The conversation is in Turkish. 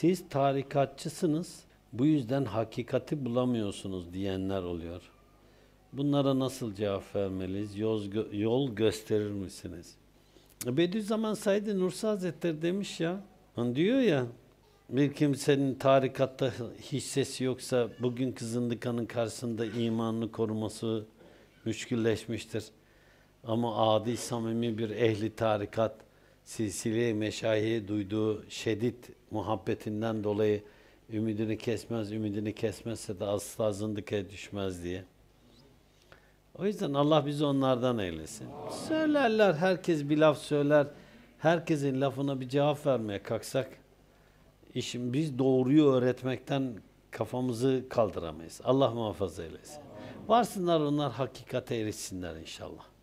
Siz tarikatçısınız, bu yüzden hakikati bulamıyorsunuz diyenler oluyor. Bunlara nasıl cevap vermeliyiz? Yol, gö- yol gösterir misiniz? Bediüzzaman Said Nursi Hazretleri demiş ya, hani diyor ya, bir kimsenin tarikatta hissesi yoksa bugün kızındıkanın karşısında imanını koruması müşkülleşmiştir. Ama adi samimi bir ehli tarikat Silsili, meşahi, duyduğu şiddet muhabbetinden dolayı ümidini kesmez, ümidini kesmezse de asla zındıkaya düşmez diye. O yüzden Allah bizi onlardan eylesin. Söylerler, herkes bir laf söyler. Herkesin lafına bir cevap vermeye kalksak, işin biz doğruyu öğretmekten kafamızı kaldıramayız. Allah muhafaza eylesin. Varsınlar onlar hakikate erişsinler inşallah.